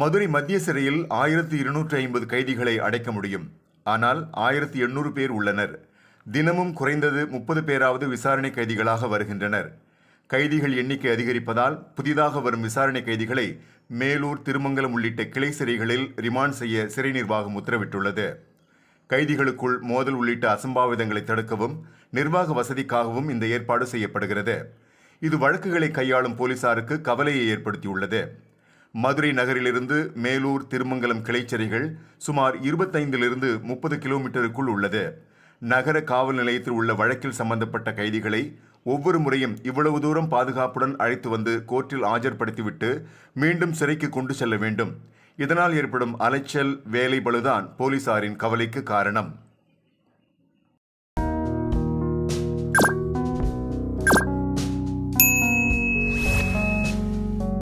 மதுரை மத்திய சிறையில் ஆயிரத்தி இருநூற்றி ஐம்பது கைதிகளை அடைக்க முடியும் ஆனால் ஆயிரத்தி எண்ணூறு பேர் உள்ளனர் தினமும் குறைந்தது முப்பது பேராவது விசாரணை கைதிகளாக வருகின்றனர் கைதிகள் எண்ணிக்கை அதிகரிப்பதால் புதிதாக வரும் விசாரணை கைதிகளை மேலூர் திருமங்கலம் உள்ளிட்ட கிளை சிறைகளில் ரிமாண்ட் செய்ய சிறை நிர்வாகம் உத்தரவிட்டுள்ளது கைதிகளுக்குள் மோதல் உள்ளிட்ட அசம்பாவிதங்களை தடுக்கவும் நிர்வாக வசதிக்காகவும் இந்த ஏற்பாடு செய்யப்படுகிறது இது வழக்குகளை கையாளும் போலீசாருக்கு கவலையை ஏற்படுத்தியுள்ளது மதுரை நகரிலிருந்து மேலூர் திருமங்கலம் கிளைச்சரிகள் சுமார் இருபத்தைந்திலிருந்து முப்பது கிலோமீட்டருக்குள் உள்ளது நகர காவல் நிலையத்தில் உள்ள வழக்கில் சம்பந்தப்பட்ட கைதிகளை ஒவ்வொரு முறையும் இவ்வளவு தூரம் பாதுகாப்புடன் அழைத்து வந்து கோர்ட்டில் ஆஜர்படுத்திவிட்டு மீண்டும் சிறைக்கு கொண்டு செல்ல வேண்டும் இதனால் ஏற்படும் அலைச்சல் வேலை பழுதான் போலீசாரின் கவலைக்கு காரணம்